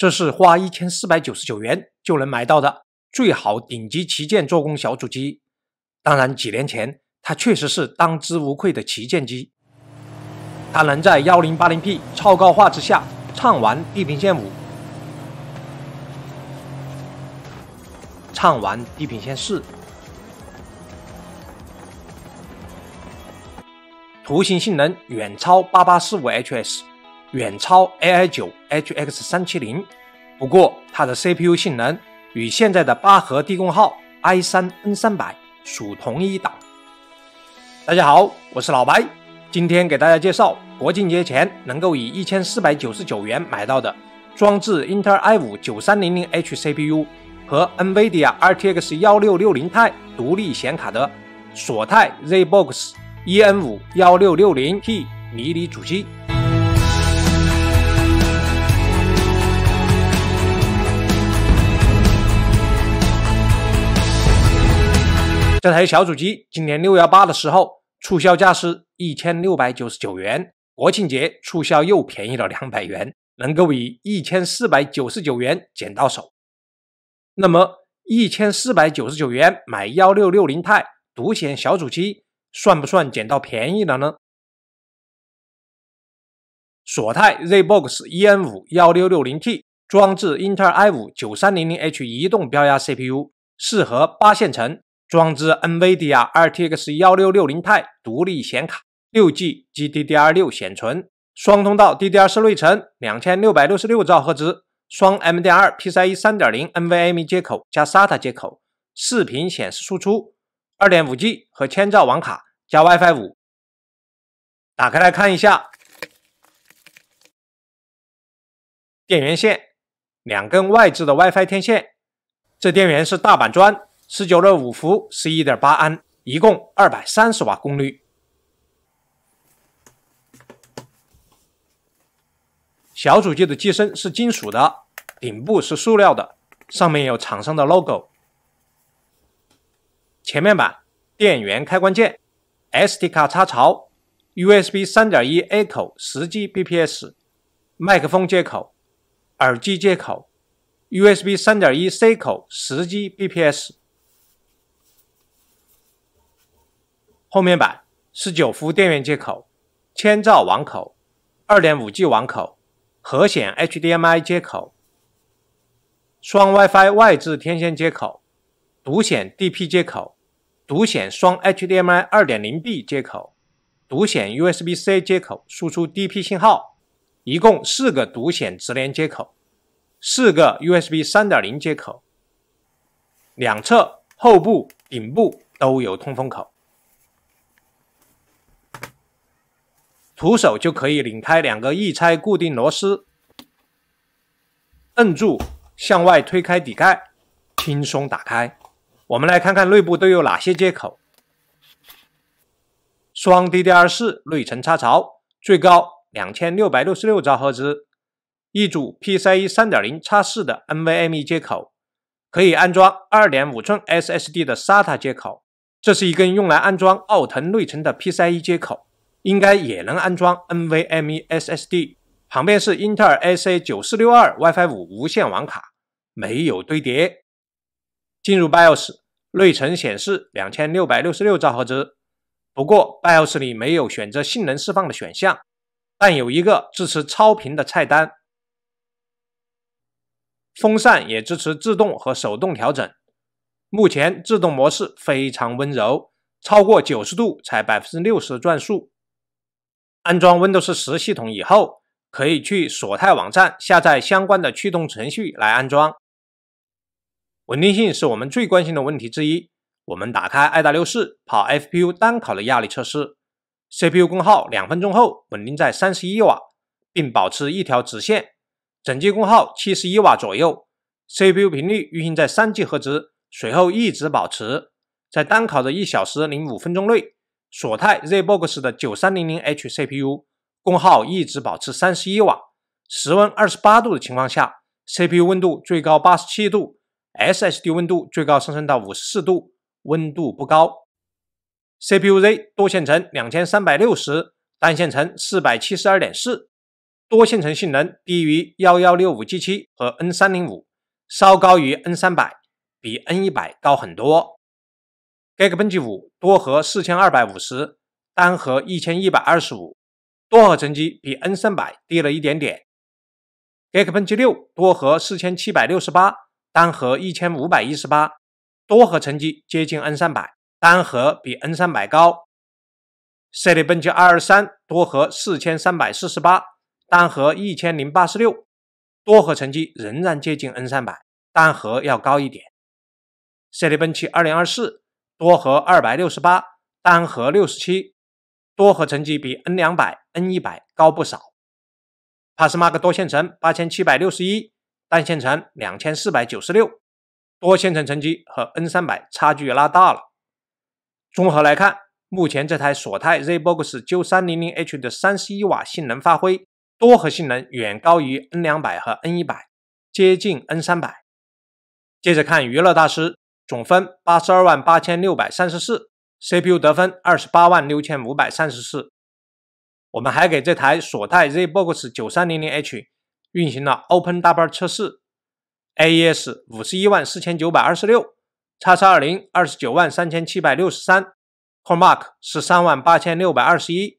这是花一千四百九十九元就能买到的最好顶级旗舰做工小主机。当然，几年前它确实是当之无愧的旗舰机。它能在幺零八零 P 超高画质下畅玩《地平线五》，畅玩《地平线四》，图形性能远超八八四五 HS。远超 AI 九 HX 三七零，不过它的 CPU 性能与现在的八核低功耗 i 三 N 三百属同一档。大家好，我是老白，今天给大家介绍国庆节前能够以一千四百九十九元买到的，装置英特尔 i 五九三零零 H CPU 和 NVIDIA RTX 幺六六零 i 独立显卡的索泰 Zbox E N 五幺六六零 T 迷你主机。这台小主机今年六幺八的时候促销价是一千六百九十九元，国庆节促销又便宜了两百元，能够以一千四百九十九元捡到手。那么一千四百九十九元买幺六六零钛独显小主机，算不算捡到便宜了呢？索泰 ZBOX EN 五幺六六零 T，装置英特尔 i 五九三零零 H 移动标压 CPU，适合八线程。装置 NVIDIA RTX 幺六六零钛独立显卡，六 G GDDR 六显存，双通道 DDR 四内存，两千六百六十六兆赫兹，双 M.2 PCIe 三点零 NVMe 接口加 SATA 接口，视频显示输出，二点五 G 和千兆网卡加 WiFi 五，打开来看一下，电源线，两根外置的 WiFi 天线，这电源是大板砖。十九点五伏，十一点八安，一共二百三十瓦功率。小主机的机身是金属的，顶部是塑料的，上面有厂商的 logo。前面板：电源开关键、SD 卡插槽、USB 三点一 A 口十 Gbps、麦克风接口、耳机接口、USB 三点一 C 口十 Gbps。后面板是九伏电源接口、千兆网口、二点五 G 网口、核显 HDMI 接口、双 WiFi 外置天线接口、独显 DP 接口、独显双 HDMI 二点零 B 接口、独显 USB-C 接口、输出 DP 信号，一共四个独显直连接口，四个 USB 三点零接口，两侧、后部、顶部都有通风口。徒手就可以拧开两个易拆固定螺丝，摁住向外推开底盖，轻松打开。我们来看看内部都有哪些接口：双 DDR4 内存插槽，最高两千六百六十六兆赫兹；一组 PCI 三点零 x 四的 NVMe 接口，可以安装二点五寸 SSD 的 SATA 接口。这是一根用来安装奥腾内存的 PCI 接口。应该也能安装 NVMe SSD，旁边是英特尔 AC 九四六二 WiFi 五无线网卡，没有堆叠。进入 BIOS，内存显示两千六百六十六兆赫兹，不过 BIOS 里没有选择性能释放的选项，但有一个支持超频的菜单。风扇也支持自动和手动调整，目前自动模式非常温柔，超过九十度才百分之六十的转速。安装 Windows 十系统以后，可以去索泰网站下载相关的驱动程序来安装。稳定性是我们最关心的问题之一。我们打开爱达六四跑 FPU 单考的压力测试，CPU 功耗两分钟后稳定在三十一瓦，并保持一条直线，整机功耗七十一瓦左右，CPU 频率运行在三 G 赫兹，随后一直保持在单考的一小时零五分钟内。索泰 Zbox 的九三零零 H CPU 功耗一直保持三十一瓦，室温二十八度的情况下，CPU 温度最高八十七度，SSD 温度最高上升到五十四度，温度不高。CPU-Z 多线程两千三百六十，单线程四百七十二点四，多线程性能低于幺幺六五 G 七和 N 三零五，稍高于 N 三百，比 N 一百高很多。Geekbench 五多核四千二百五十，单核一千一百二十五，多核成绩比 N 三百低了一点点。Geekbench 六多核四千七百六十八，单核一千五百一十八，多核成绩接近 N 三百，单核比 N 三百高。c e l e b e n c h 二二三多核四千三百四十八，单核一千零八十六，多核成绩仍然接近 N 三百，单核要高一点。c e l e b e n c h 二零二四。多核二百六十八，单核六十七，多核成绩比 N 两百、N 一百高不少。p a s m a 多线程八千七百六十一，单线程两千四百九十六，多线程成绩和 N 三百差距拉大了。综合来看，目前这台索泰 Zbox 九三零零 H 的三十一瓦性能发挥，多核性能远高于 N 两百和 N 一百，接近 N 三百。接着看娱乐大师。总分八十二万八千六百三十四，CPU 得分二十八万六千五百三十四。我们还给这台索泰 Zbox 九三零零 H 运行了 OpenW 测试，AES 五十一万四千九百二十六，叉叉二零二十九万三千七百六十三，CoreMark 十三万八千六百二十一，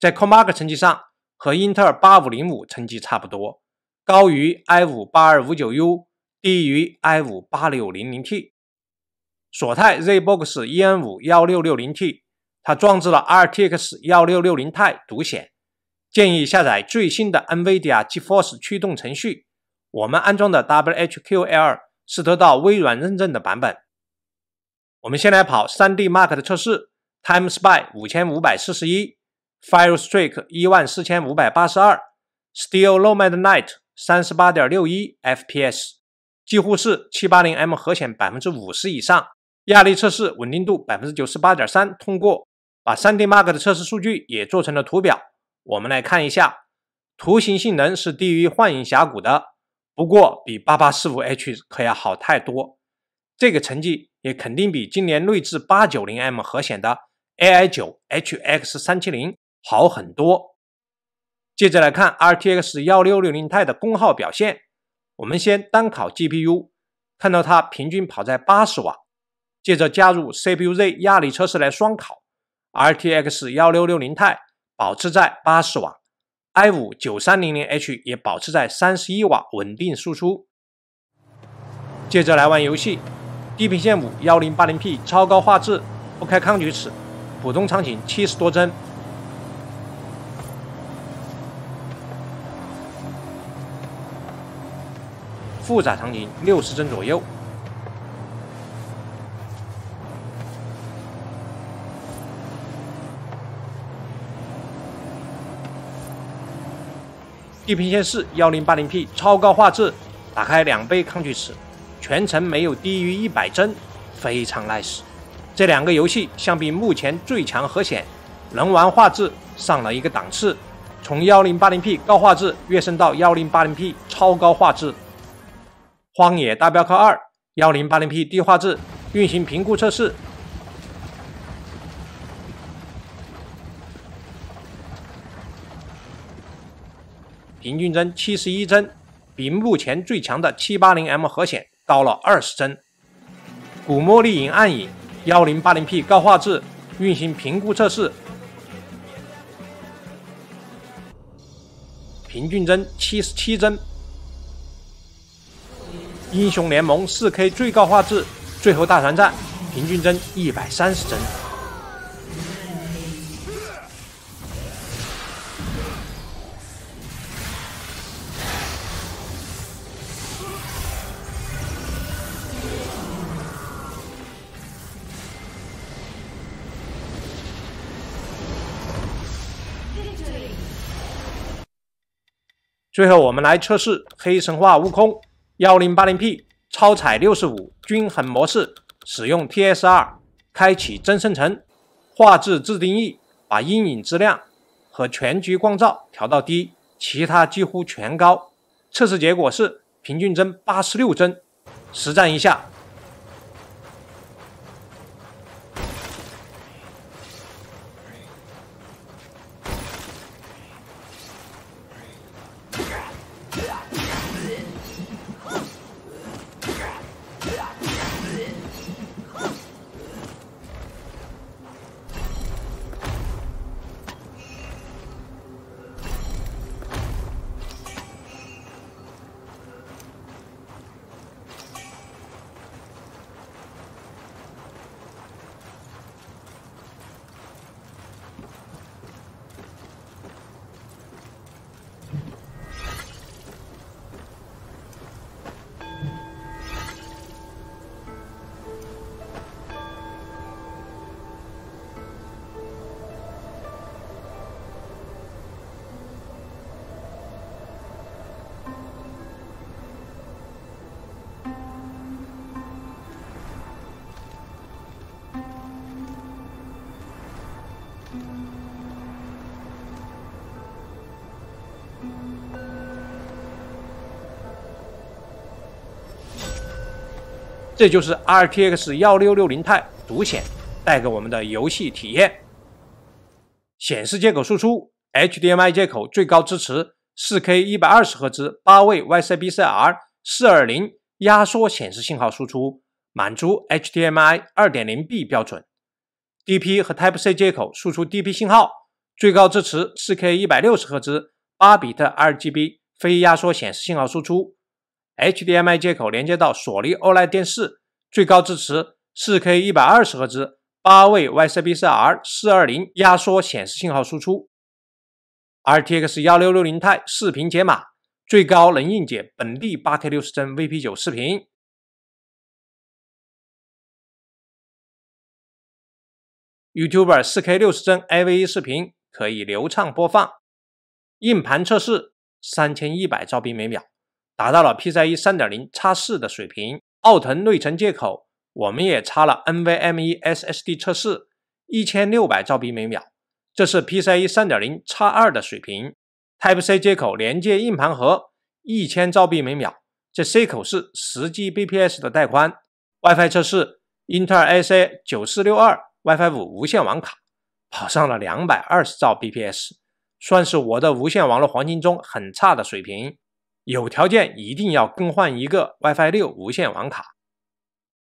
在 CoreMark 成绩上和英特尔八五零五成绩差不多，高于 i 五八二五九 U，低于 i 五八六零零 T。索泰 Zbox EN 五幺六六零 T，它装置了 RTX 幺六六零 Ti 独显，建议下载最新的 NVIDIA GeForce 驱动程序。我们安装的 WHQL 是得到微软认证的版本。我们先来跑 3D Mark 的测试，Time Spy 五千五百四十一，Fire Strike 一万四千五百八十二，Steel l o w m e d Night 三十八点六一 FPS，几乎是七八零 M 核显百分之五十以上。压力测试稳定度百分之九十八点三通过，把 3D Mark 的测试数据也做成了图表，我们来看一下。图形性能是低于幻影峡谷的，不过比八八四五 H 可要好太多。这个成绩也肯定比今年内置八九零 M 核显的 AI 九 HX 三七零好很多。接着来看 RTX 幺六六零 i 的功耗表现，我们先单考 GPU，看到它平均跑在八十瓦。接着加入 CPU-Z 压力测试来双考，RTX 1660 i 保持在八十瓦，i5 9300H 也保持在三十一瓦稳定输出。接着来玩游戏，《地平线5》1080P 超高画质，不开抗锯齿，普通场景七十多帧，复杂场景六十帧左右。地平线四幺零八零 P 超高画质，打开两倍抗锯齿，全程没有低于一百帧，非常 nice。这两个游戏相比目前最强核显，能玩画质上了一个档次，从幺零八零 P 高画质跃升到幺零八零 P 超高画质。荒野大镖客二幺零八零 P 低画质运行评估测试。平均帧七十一帧，比目前最强的七八零 M 核显高了二十帧。古墓丽影暗影幺零八零 P 高画质运行评估测试，平均帧七十七帧。英雄联盟四 K 最高画质最后大团战，平均帧一百三十帧。最后，我们来测试《黑神话：悟空》幺零八零 P 超彩六十五均衡模式，使用 TSR 开启帧生成，画质自定义，把阴影质量和全局光照调到低，其他几乎全高。测试结果是平均帧八十六帧。实战一下。这就是 RTX 1660 i 独显带给我们的游戏体验。显示接口输出 HDMI 接口最高支持 4K 120赫兹八位 YCbCr 4:2:0压缩显示信号输出，满足 HDMI 2.0b 标准。DP 和 Type-C 接口输出 DP 信号，最高支持 4K 160赫兹8比特 RGB 非压缩显示信号输出。HDMI 接口连接到索尼 OLED 电视，最高支持 4K 120赫兹、八位 YCbCr 420压缩显示信号输出。RTX 1660 Ti 视频解码最高能硬解本地 8K 60帧 VP9 视频，YouTube 4K 60帧 AV1 视频可以流畅播放。硬盘测试三千一百兆比每秒。达到了 PCIe 3.0 x4 的水平，奥腾内存接口我们也插了 NVMe SSD 测试，一千六百兆 b 每秒，这是 PCIe 3.0 x2 的水平。Type C 接口连接硬盘盒，一千兆 b 每秒，这 C 口是十 g bps 的带宽。WiFi 测试，英特尔 a a 九四六二 WiFi 五无线网卡，跑上了两百二十兆 bps，算是我的无线网络黄金中很差的水平。有条件一定要更换一个 WiFi 六无线网卡，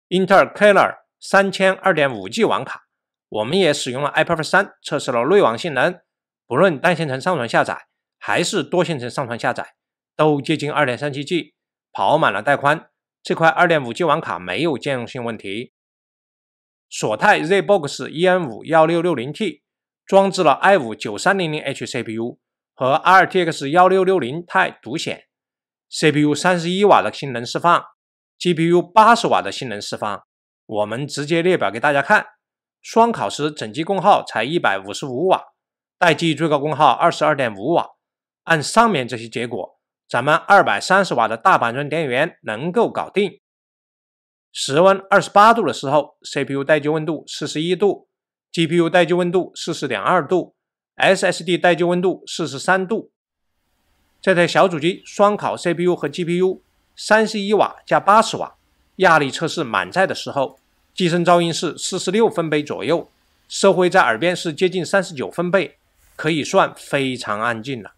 英特尔 k e l l e r 三千二点五 G 网卡，我们也使用了 iPerf 三测试了内网性能，不论单线程上传下载还是多线程上传下载，都接近二点三七 G，跑满了带宽。这块二点五 G 网卡没有兼容性问题。索泰 Zbox EN 五幺六六零 T，装置了 i 五九三零零 H C P U 和 R T X 幺六六零钛独显。CPU 三十一瓦的性能释放，GPU 八十瓦的性能释放，我们直接列表给大家看。双烤时整机功耗才一百五十五瓦，待机最高功耗二十二点五瓦。按上面这些结果，咱们二百三十瓦的大板砖电源能够搞定。室温二十八度的时候，CPU 待机温度四十一度，GPU 待机温度四十点二度，SSD 待机温度四十三度。这台小主机双烤 CPU 和 GPU，三十一瓦加八十瓦，压力测试满载的时候，机身噪音是四十六分贝左右，社会在耳边是接近三十九分贝，可以算非常安静了。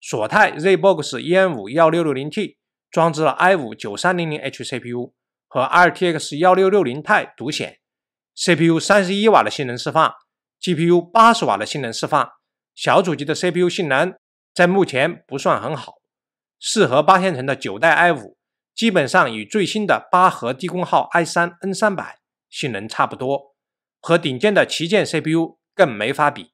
索泰 ZBOX E 五幺六六零 T 装置了 i 五九三零零 H CPU 和 RTX 幺六六零钛独显，CPU 三十一瓦的性能释放。GPU 八十瓦的性能释放，小主机的 CPU 性能在目前不算很好。四核八线程的九代 i 五，基本上与最新的八核低功耗 i 三 N 三百性能差不多，和顶尖的旗舰 CPU 更没法比。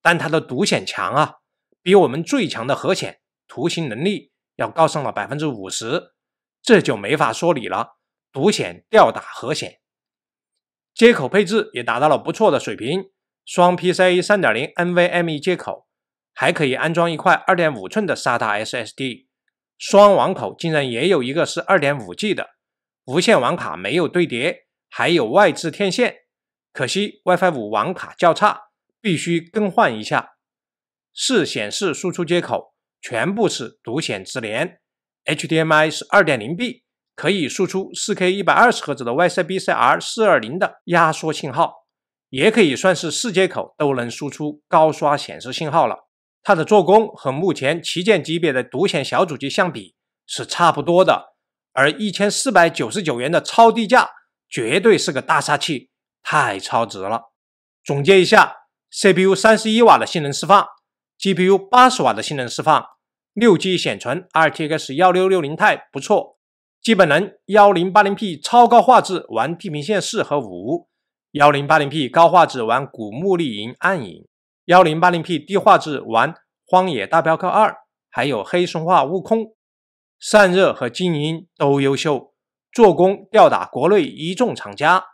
但它的独显强啊，比我们最强的核显图形能力要高上了百分之五十，这就没法说理了。独显吊打核显，接口配置也达到了不错的水平。双 PCIe 3.0 NVMe 接口，还可以安装一块2.5寸的 SATA SSD。双网口竟然也有一个是 2.5G 的无线网卡，没有对叠，还有外置天线。可惜 WiFi 五网卡较差，必须更换一下。四显示输出接口全部是独显直连，HDMI 是 2.0b，可以输出 4K 120赫兹的 YCbCr 4:2:0的压缩信号。也可以算是四接口都能输出高刷显示信号了。它的做工和目前旗舰级别的独显小主机相比是差不多的，而一千四百九十九元的超低价绝对是个大杀器，太超值了。总结一下：CPU 三十一瓦的性能释放，GPU 八十瓦的性能释放，六 G 显存，RTX 幺六六零 i 不错，基本能幺零八零 P 超高画质玩《地平线四》和《五》。幺零八零 P 高画质玩《古墓丽影：暗影》，幺零八零 P 低画质玩《荒野大镖客二》，还有黑神话悟空，散热和静音都优秀，做工吊打国内一众厂家，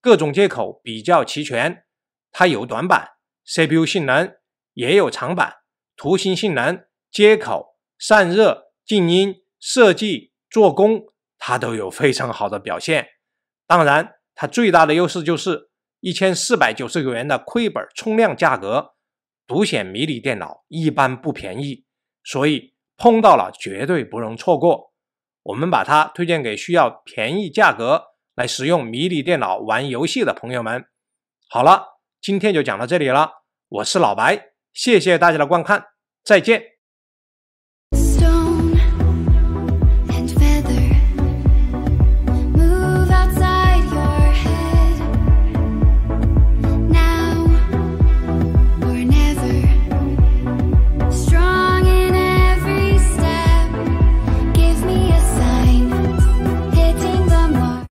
各种接口比较齐全。它有短板，CPU 性能也有长板，图形性能、接口、散热、静音、设计、做工，它都有非常好的表现。当然，它最大的优势就是。一千四百九十九元的亏本冲量价格，独显迷你电脑一般不便宜，所以碰到了绝对不容错过。我们把它推荐给需要便宜价格来使用迷你电脑玩游戏的朋友们。好了，今天就讲到这里了。我是老白，谢谢大家的观看，再见。